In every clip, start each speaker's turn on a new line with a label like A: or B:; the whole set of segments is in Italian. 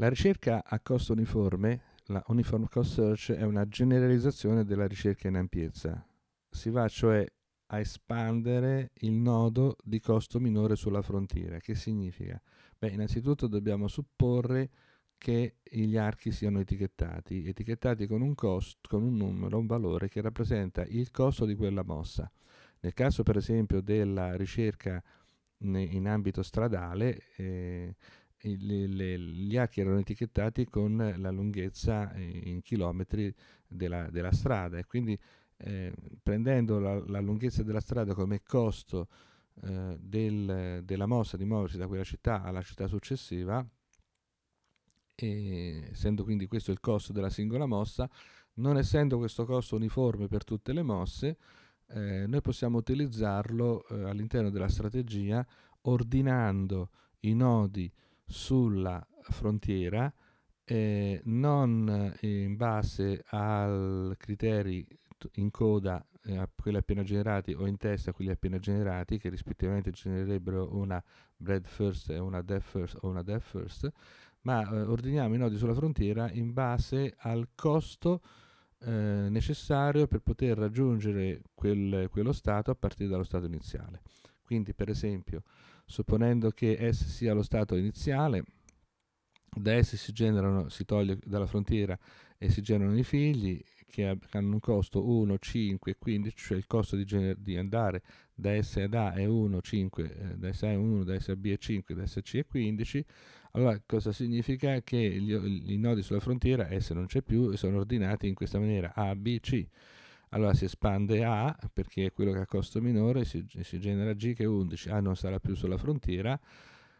A: La ricerca a costo uniforme, la Uniform Cost Search, è una generalizzazione della ricerca in ampiezza. Si va cioè a espandere il nodo di costo minore sulla frontiera. Che significa? Beh, innanzitutto dobbiamo supporre che gli archi siano etichettati, etichettati con un, cost, con un numero, un valore che rappresenta il costo di quella mossa. Nel caso per esempio della ricerca in ambito stradale, eh, le, le, gli archi erano etichettati con la lunghezza eh, in chilometri della, della strada e quindi eh, prendendo la, la, lunghezza della strada come costo eh, del, della mossa di muoversi da quella città alla città successiva, e, essendo quindi questo il costo della singola mossa, non essendo questo costo uniforme per tutte le mosse, eh, noi possiamo utilizzarlo eh, all'interno della strategia ordinando i nodi sulla frontiera eh, non eh, in base ai criteri in coda eh, a quelli appena generati o in testa a quelli appena generati, che rispettivamente genererebbero una bread first e una death first o una death first, ma eh, ordiniamo i nodi sulla frontiera in base al costo eh, necessario per poter raggiungere quel, quello stato a partire dallo stato iniziale. Quindi, per esempio, supponendo che S sia lo stato iniziale, da S si, generano, si toglie dalla frontiera e si generano i figli che hanno un costo 1, 5, 15, cioè il costo di, gener- di andare da S ad A è 1, 5, eh, da S A 1, da S a B è 5, da S a C è 15, allora cosa significa? Che gli, i nodi sulla frontiera S non c'è più e sono ordinati in questa maniera A, B, C allora si espande A perché è quello che ha costo minore, si, si genera G che è 11, A non sarà più sulla frontiera,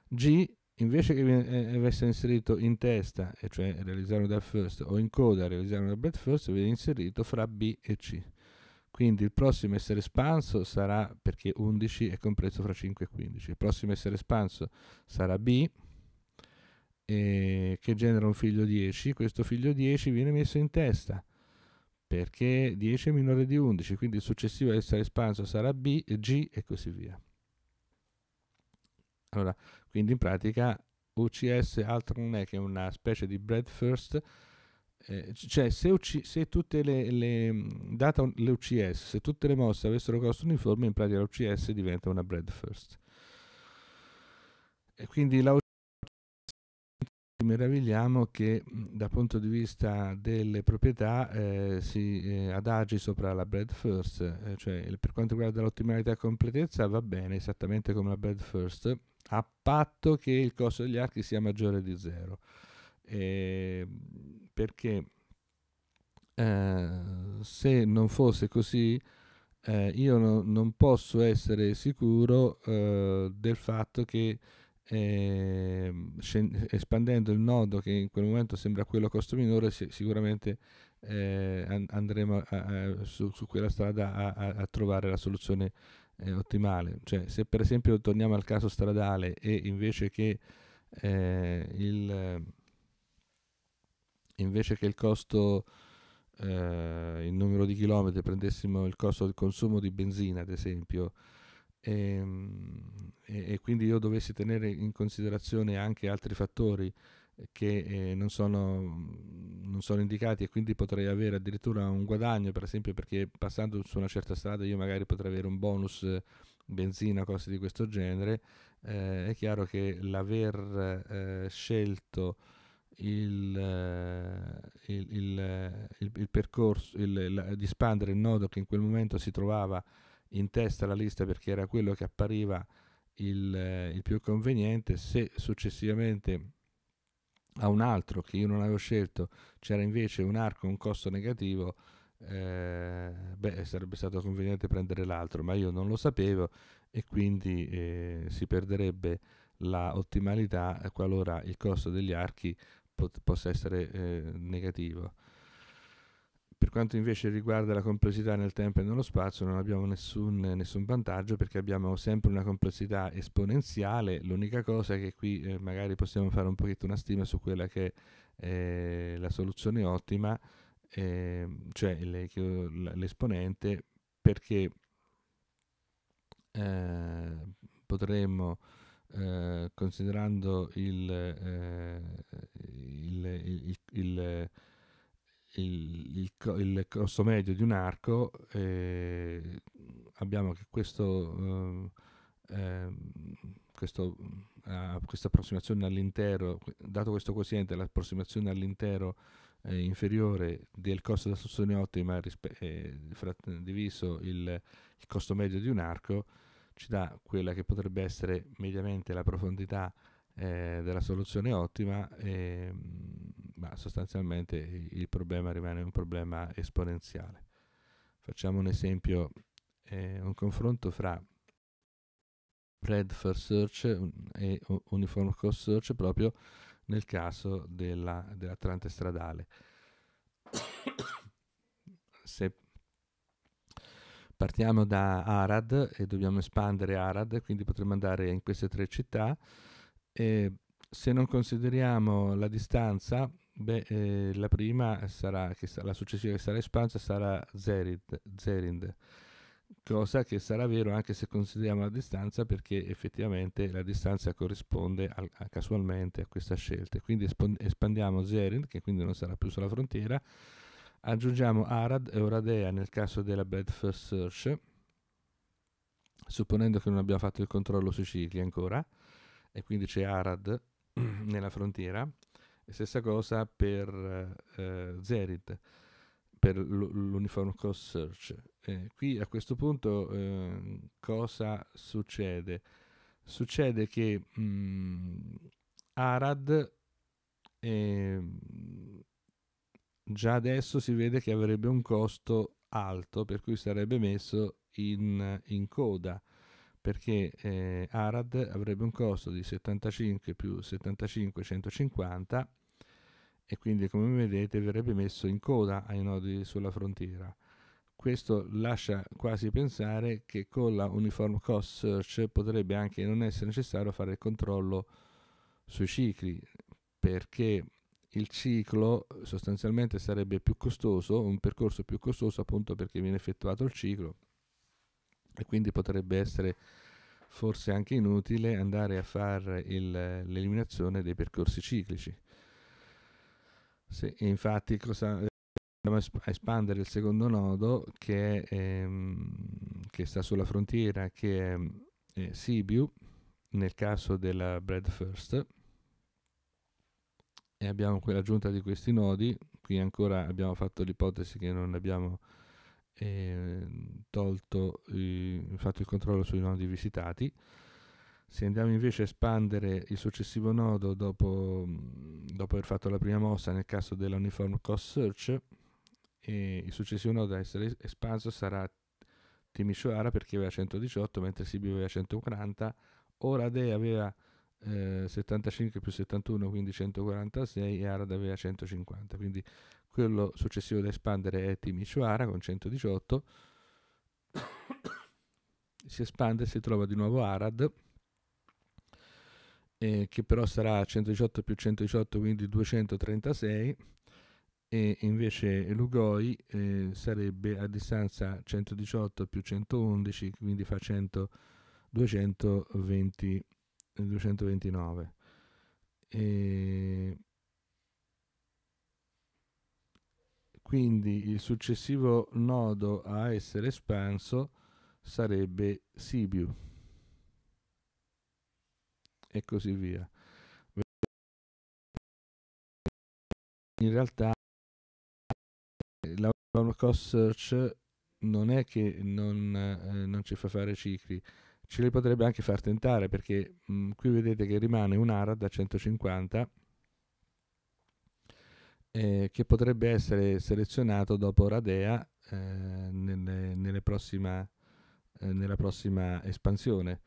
A: G invece che eh, avesse inserito in testa, e cioè realizzarlo da first, o in coda realizzarlo da bread first, viene inserito fra B e C. Quindi il prossimo essere espanso sarà, perché 11 è compreso fra 5 e 15, il prossimo essere espanso sarà B, eh, che genera un figlio 10, questo figlio 10 viene messo in testa, perché 10 è minore di 11, quindi il successivo a essere espanso sarà B, G e così via. Allora, quindi in pratica UCS altro non è che una specie di bread first, eh, cioè se, UC, se tutte le, le, data, le UCS, se tutte le mosse avessero costo uniforme, in pratica l'UCS diventa una bread first. E quindi la ci meravigliamo che mm, dal punto di vista delle proprietà eh, si eh, adagi sopra la bread first, eh, cioè per quanto riguarda l'ottimalità e completezza va bene esattamente come la bread first, a patto che il costo degli archi sia maggiore di zero. Ehm, perché eh, se non fosse così eh, io no, non posso essere sicuro eh, del fatto che eh, espandendo il nodo che in quel momento sembra quello a costo minore, sicuramente eh, andremo a, a, su, su, quella strada a, a trovare la soluzione eh, ottimale. Cioè, se per esempio torniamo al caso stradale e invece che, eh, il, invece che il costo eh, il numero di chilometri prendessimo il costo del consumo di benzina ad esempio Ehm, e, e, quindi io dovessi tenere in considerazione anche altri fattori che eh, non, sono, non, sono, indicati e quindi potrei avere addirittura un guadagno, per esempio perché passando su una certa strada io magari potrei avere un bonus benzina, cose di questo genere, eh, è chiaro che l'aver eh, scelto il, eh, il, il, il percorso, la, di espandere il nodo che in quel momento si trovava in testa alla lista perché era quello che appariva il, eh, il più conveniente, se successivamente a un altro che io non avevo scelto c'era invece un arco, un costo negativo, eh, beh, sarebbe stato conveniente prendere l'altro, ma io non lo sapevo e quindi eh, si perderebbe la ottimalità qualora il costo degli archi pot- possa essere eh, negativo. Per quanto invece riguarda la complessità nel tempo e nello spazio non abbiamo nessun, nessun vantaggio perché abbiamo sempre una complessità esponenziale, l'unica cosa è che qui eh, magari possiamo fare un pochetto una stima su quella che è la soluzione ottima, eh, cioè le, l'esponente, perché eh, potremmo... Eh, considerando eh, il, il, il, il il, il, il costo medio di un arco, eh, abbiamo che questo, eh, ehm, questo, ah, questa approssimazione all'intero, dato questo quoziente, l'approssimazione all'intero eh, inferiore del costo della soluzione ottima rispe- eh, diviso il, il costo medio di un arco, ci dà quella che potrebbe essere mediamente la profondità eh, della soluzione ottima e, ehm, ma sostanzialmente il problema rimane un problema esponenziale. Facciamo un esempio, eh, un confronto fra Red for Search e Uniform Cost Search proprio nel caso della, dell'atlante stradale. Se partiamo da Arad e dobbiamo espandere Arad, quindi potremmo andare in queste tre città. E se non consideriamo la distanza, Beh, eh, la prima sarà, sa- la successiva che sarà espansa sarà Zerid, Zerind, cosa che sarà vero anche se consideriamo la distanza perché effettivamente la distanza corrisponde al- a casualmente a questa scelta. Quindi espo- espandiamo Zerind, che quindi non sarà più sulla frontiera, aggiungiamo Arad e Oradea nel caso della Bad First Search, supponendo che non abbiamo fatto il controllo sui cicli ancora, e quindi c'è Arad nella frontiera e stessa cosa per eh, Zerit, per l'Uniform Cost Search. Eh, qui a questo punto eh, cosa succede? Succede che mh, mm, Arad ehm, già adesso si vede che avrebbe un costo alto, per cui sarebbe messo in, in coda perché eh, Arad avrebbe un costo di 75 più 75 150 e quindi come vedete verrebbe messo in coda ai nodi sulla frontiera. Questo lascia quasi pensare che con la Uniform Cost Search potrebbe anche non essere necessario fare il controllo sui cicli perché il ciclo sostanzialmente sarebbe più costoso, un percorso più costoso appunto perché viene effettuato il ciclo e quindi potrebbe essere forse anche inutile andare a fare l'eliminazione dei percorsi ciclici. Se, infatti cosa andiamo a espandere il secondo nodo che, ehm, che sta sulla frontiera, che è eh, Sibiu, nel caso della Bread First, e abbiamo l'aggiunta di questi nodi, qui ancora abbiamo fatto l'ipotesi che non abbiamo Ehm, tolto, eh, fatto il controllo sui nodi visitati. Se andiamo invece a espandere il successivo nodo dopo, dopo aver fatto la prima mossa nel caso della uniform cost search, e il successivo nodo a essere espanso sarà Timisoara perché aveva 118 mentre Sibiu aveva 140, ora Orade aveva 75 eh, più 71 quindi 146 e Arad aveva 150 quindi quello successivo da espandere è Timisoara con 118 si espande e si trova di nuovo Arad eh, che però sarà 118 più 118 quindi 236 e invece Lugoi eh, sarebbe a distanza 118 più 111 quindi fa 100, 220 nel 229. E quindi il successivo nodo a essere espanso sarebbe Sibiu e così via. In realtà la Cost Search non è che non, eh, non ci fa fare cicli, ce le potrebbe anche far tentare perché mh, mm, qui vedete che rimane un ARAD a 150 eh, che potrebbe essere selezionato dopo Radea eh, nelle, nelle prossima, eh, nella prossima espansione.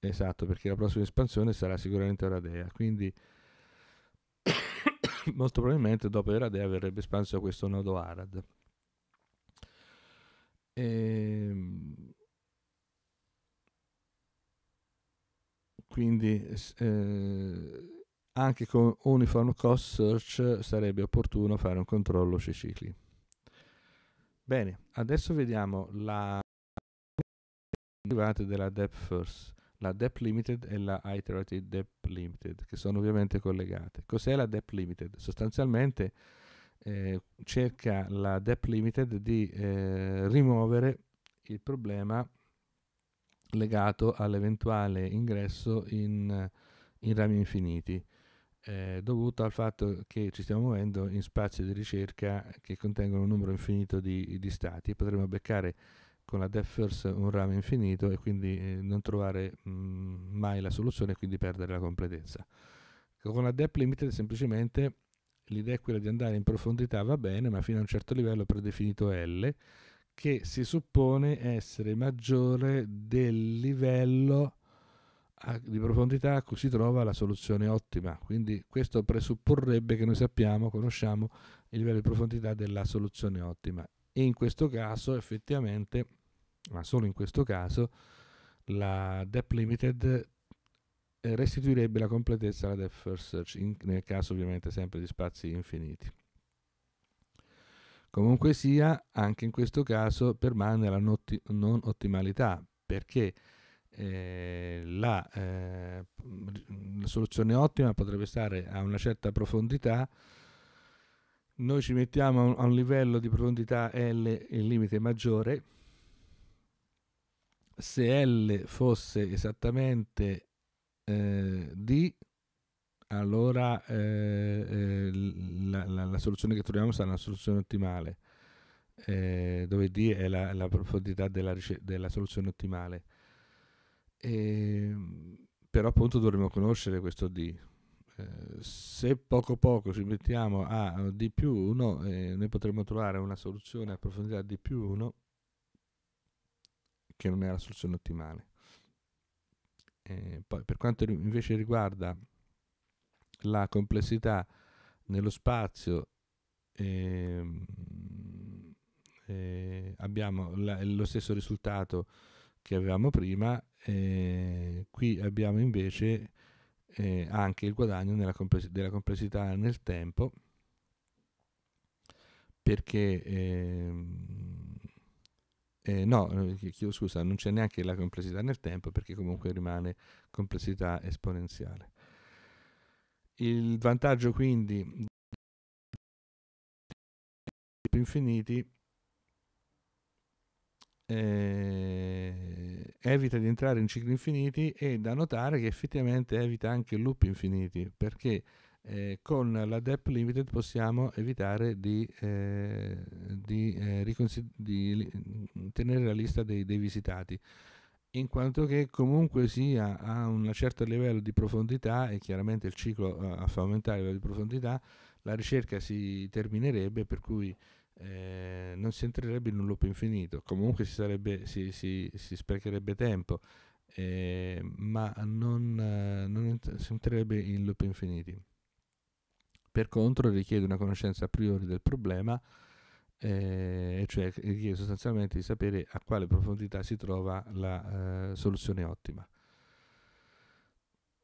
A: Esatto, perché la prossima espansione sarà sicuramente Radea, quindi molto probabilmente dopo Radea verrebbe espanso questo nodo Arad. Ehm quindi eh, anche con Uniform Cost Search sarebbe opportuno fare un controllo sui cicli. Bene, adesso vediamo la derivate della Depth First, la Depth Limited e la iterated Depth Limited, che sono ovviamente collegate. Cos'è la Depth Limited? Sostanzialmente eh, cerca la Depth Limited di eh, rimuovere il problema legato all'eventuale ingresso in, in rami infiniti, eh, dovuto al fatto che ci stiamo muovendo in spazi di ricerca che contengono un numero infinito di, di stati. Potremmo beccare con la Death First un ramo infinito e quindi eh, non trovare mh, mm, mai la soluzione e quindi perdere la completezza. Con la Death Limited semplicemente l'idea è quella di andare in profondità, va bene, ma fino a un certo livello predefinito L che si suppone essere maggiore del livello di profondità a cui si trova la soluzione ottima. Quindi questo presupporrebbe che noi sappiamo, conosciamo il livello di profondità della soluzione ottima. E in questo caso effettivamente, ma solo in questo caso, la depth limited eh, restituirebbe la completezza alla depth first search, in, nel caso ovviamente sempre di spazi infiniti. Comunque sia, anche in questo caso permane la non ottimalità perché eh, la, eh, la, soluzione ottima potrebbe stare a una certa profondità. Noi ci mettiamo a un, a un livello di profondità L, il limite maggiore. Se L fosse esattamente eh, D, allora eh, eh la, la, la, soluzione che troviamo sarà una soluzione ottimale, eh, dove D è la, la profondità della, della, soluzione ottimale. E, ehm, però appunto dovremo conoscere questo D. Eh, se poco poco ci mettiamo a D più 1, eh, noi potremo trovare una soluzione a profondità D più 1 che non è la soluzione ottimale. Eh, poi, per quanto invece riguarda la complessità nello spazio eh, eh, abbiamo la, lo stesso risultato che avevamo prima, eh, qui abbiamo invece eh, anche il guadagno compless- della complessità nel tempo, perché ehm, eh, no, eh, chiedo scusa, non c'è neanche la complessità nel tempo perché comunque rimane complessità esponenziale. Il vantaggio quindi infiniti eh, evita di entrare in cicli infiniti e da notare che effettivamente evita anche loop infiniti perché eh, con la depth limited possiamo evitare di, eh, di, eh, di tenere la lista dei, dei visitati in quanto che comunque sia a un certo livello di profondità e chiaramente il ciclo eh, fa aumentare il livello di profondità, la ricerca si terminerebbe per cui eh, non si entrerebbe in un loop infinito, comunque si, sarebbe, si, si, si sprecherebbe tempo, eh, ma non, eh, non ent- si entrerebbe in loop infiniti. Per contro richiede una conoscenza a priori del problema, eh, cioè richiede sostanzialmente di sapere a quale profondità si trova la eh, soluzione ottima.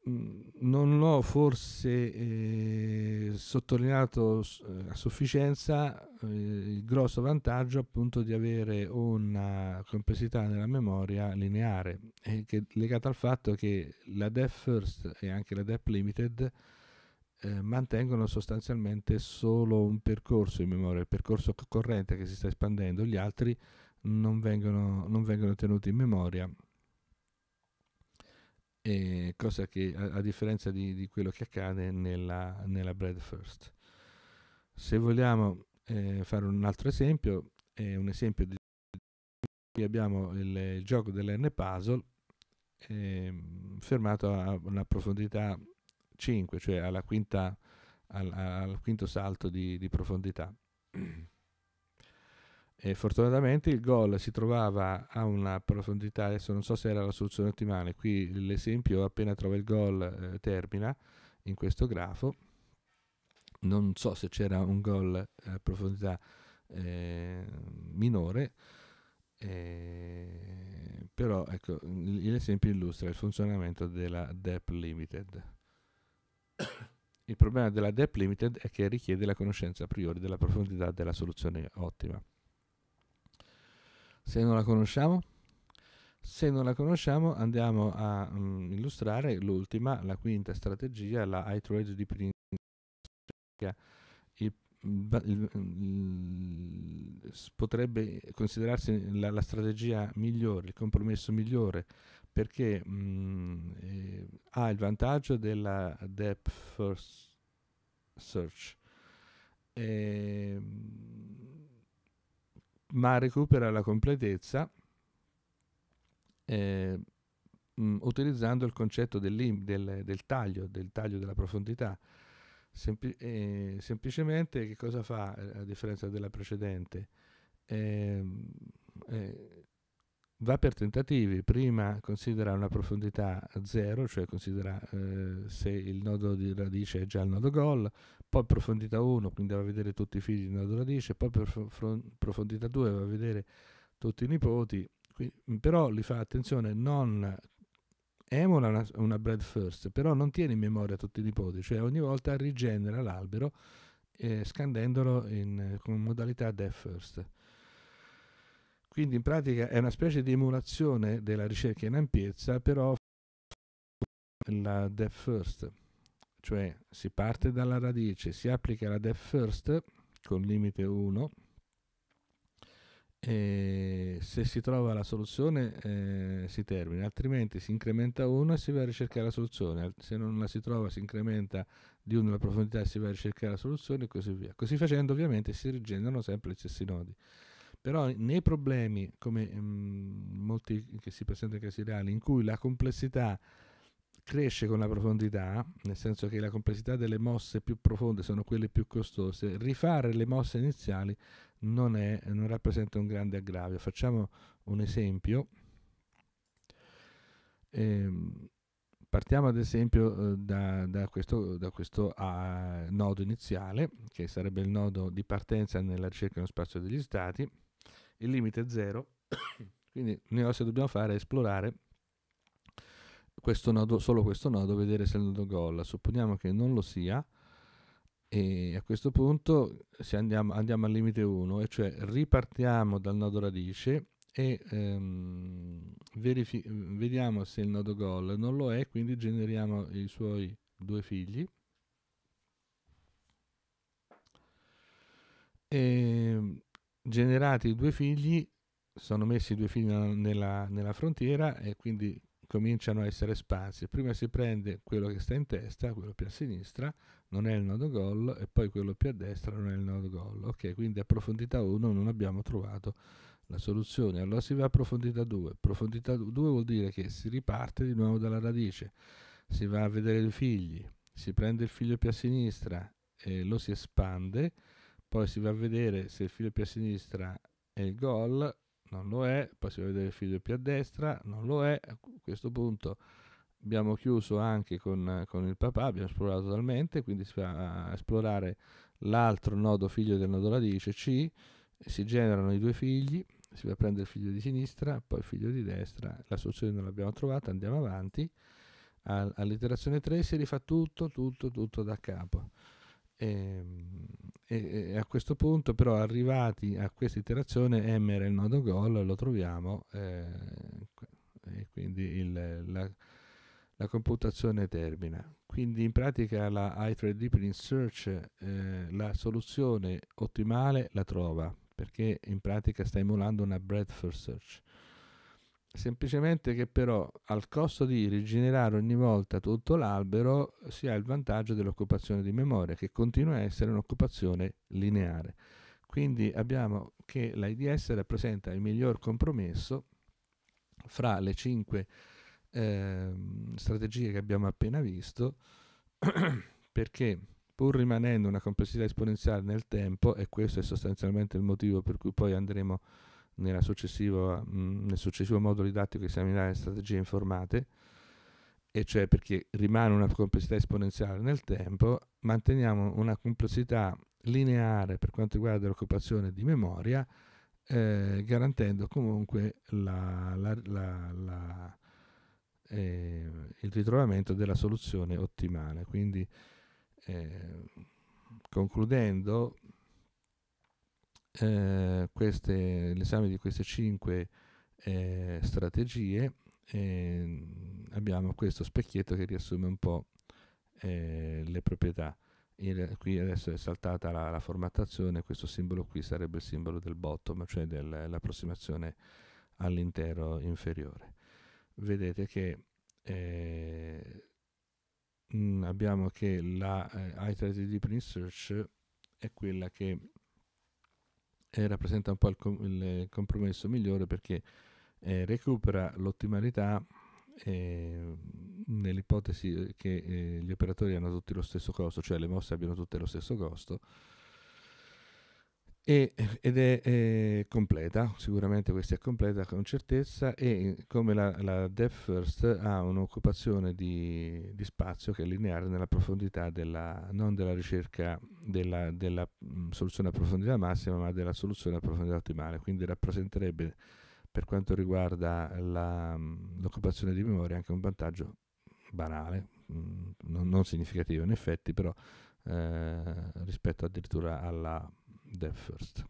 A: Mm, non l'ho forse eh, sottolineato eh, a sufficienza eh, il grosso vantaggio appunto di avere una complessità nella memoria lineare, eh, che, legata al fatto che la def First e anche la def Limited eh, mantengono sostanzialmente solo un percorso in memoria, il percorso corrente che si sta espandendo, gli altri non vengono, non vengono tenuti in memoria, e cosa che a, a differenza di, di, quello che accade nella, nella Bread First. Se vogliamo eh, fare un altro esempio, è un esempio di qui abbiamo il, il gioco dell'N puzzle eh, fermato a una profondità 5, cioè alla quinta, al, al quinto salto di, di profondità. E fortunatamente il gol si trovava a una profondità, adesso non so se era la soluzione ottimale, qui l'esempio appena trova il gol eh, termina in questo grafo, non so se c'era un gol a profondità eh, minore, eh, però ecco, l'esempio illustra il funzionamento della Depth Limited. Il problema della depth limited è che richiede la conoscenza a priori della profondità della soluzione ottima. Se non la conosciamo, se non la conosciamo andiamo a mh, mm, illustrare l'ultima, la quinta strategia, la iTrade di Prince. Mm, mm, potrebbe considerarsi la, la, strategia migliore, il compromesso migliore, perché mh, ha il vantaggio della depth first search, eh, ma recupera la completezza eh, mh, mm, utilizzando il concetto del, del, del, taglio, del taglio della profondità. Sempli eh, semplicemente che cosa fa eh, a differenza della precedente? Ehm, eh, eh, va per tentativi, prima considera una profondità 0, cioè considera eh, se il nodo di radice è già il nodo gol, poi profondità 1, quindi va a vedere tutti i figli di nodo radice, poi profondità 2 va a vedere tutti i nipoti, quindi, mm, però li fa attenzione, non emula una, una bread first, però non tiene in memoria tutti i nipoti, cioè ogni volta rigenera l'albero eh, scandendolo in, con modalità death first. Quindi in pratica è una specie di emulazione della ricerca in ampiezza, però la depth first, cioè si parte dalla radice, si applica la depth first con limite 1 e se si trova la soluzione eh, si termina, altrimenti si incrementa 1 e si va a ricercare la soluzione, se non la si trova si incrementa di 1 la profondità e si va a ricercare la soluzione e così via. Così facendo ovviamente si rigenerano sempre gli stessi nodi. Però nei problemi, come mh, mm, molti che si presentano in casi reali, in cui la complessità cresce con la profondità, nel senso che la complessità delle mosse più profonde sono quelle più costose, rifare le mosse iniziali non, è, non rappresenta un grande aggravio. Facciamo un esempio. Ehm, partiamo ad esempio eh, da, da, questo, da questo uh, nodo iniziale, che sarebbe il nodo di partenza nella ricerca dello spazio degli stati il limite è zero, quindi l'unica cosa che dobbiamo fare è esplorare questo nodo, solo questo nodo, vedere se il nodo gol. Supponiamo che non lo sia e a questo punto andiamo, andiamo, al limite 1, e cioè ripartiamo dal nodo radice e ehm, vediamo se il nodo gol non lo è, quindi generiamo i suoi due figli. E ehm, generati due figli, sono messi due figli nella, nella frontiera e quindi cominciano a essere sparsi. Prima si prende quello che sta in testa, quello più a sinistra, non è il nodo gol, e poi quello più a destra non è il nodo gol. Ok, quindi a profondità 1 non abbiamo trovato la soluzione. Allora si va a profondità 2. Profondità 2 vuol dire che si riparte di nuovo dalla radice, si va a vedere i figli, si prende il figlio più a sinistra, e lo si espande poi si va a vedere se il filo più a sinistra è il gol, non lo è, poi si va a vedere il filo più a destra, non lo è, a questo punto abbiamo chiuso anche con, con il papà, abbiamo esplorato totalmente, quindi si va a esplorare l'altro nodo figlio del nodo radice C, si generano i due figli, si va a prendere il figlio di sinistra, poi il figlio di destra, la soluzione non l'abbiamo trovata, andiamo avanti, all'iterazione 3 si rifà tutto, tutto, tutto da capo Ehm, e, e, e, a questo punto, però, arrivati a questa iterazione, M era il nodo gol, lo troviamo, eh, e quindi il, la, la, computazione termina. Quindi in pratica la i3D Print Search eh, la soluzione ottimale la trova, perché in pratica sta emulando una breadth first search semplicemente che però al costo di rigenerare ogni volta tutto l'albero si ha il vantaggio dell'occupazione di memoria che continua a essere un'occupazione lineare. Quindi abbiamo che l'IDS rappresenta il miglior compromesso fra le cinque eh, strategie che abbiamo appena visto perché pur rimanendo una complessità esponenziale nel tempo e questo è sostanzialmente il motivo per cui poi andremo a Mm, nel successivo modulo didattico esaminare le strategie informate, e cioè perché rimane una complessità esponenziale nel tempo, manteniamo una complessità lineare per quanto riguarda l'occupazione di memoria, eh, garantendo comunque la, la, la, eh, il ritrovamento della soluzione ottimale. Quindi, eh, concludendo, eh, queste, l'esame di queste cinque eh, strategie eh, abbiamo questo specchietto che riassume un po' eh, le proprietà. Il, qui adesso è saltata la, la, formattazione, questo simbolo qui sarebbe il simbolo del bottom, cioè dell'approssimazione all'intero inferiore. Vedete che eh, mh, mm, abbiamo che la eh, iTradeD Print Search è quella che eh, rappresenta un po' il, com- il compromesso migliore perché eh, recupera l'ottimalità ehm, eh, nell'ipotesi che eh, gli operatori hanno tutti lo stesso costo, cioè le mosse abbiano tutte lo stesso costo e, ed è, è, completa, sicuramente questa è completa con certezza e come la, la Depth First ha un'occupazione di, di, spazio che è lineare nella profondità della, non della ricerca della, della soluzione a profondità massima ma della soluzione a profondità ottimale, quindi rappresenterebbe per quanto riguarda la, l'occupazione di memoria anche un vantaggio banale, mh, non, non, significativo in effetti però eh, rispetto addirittura alla them first.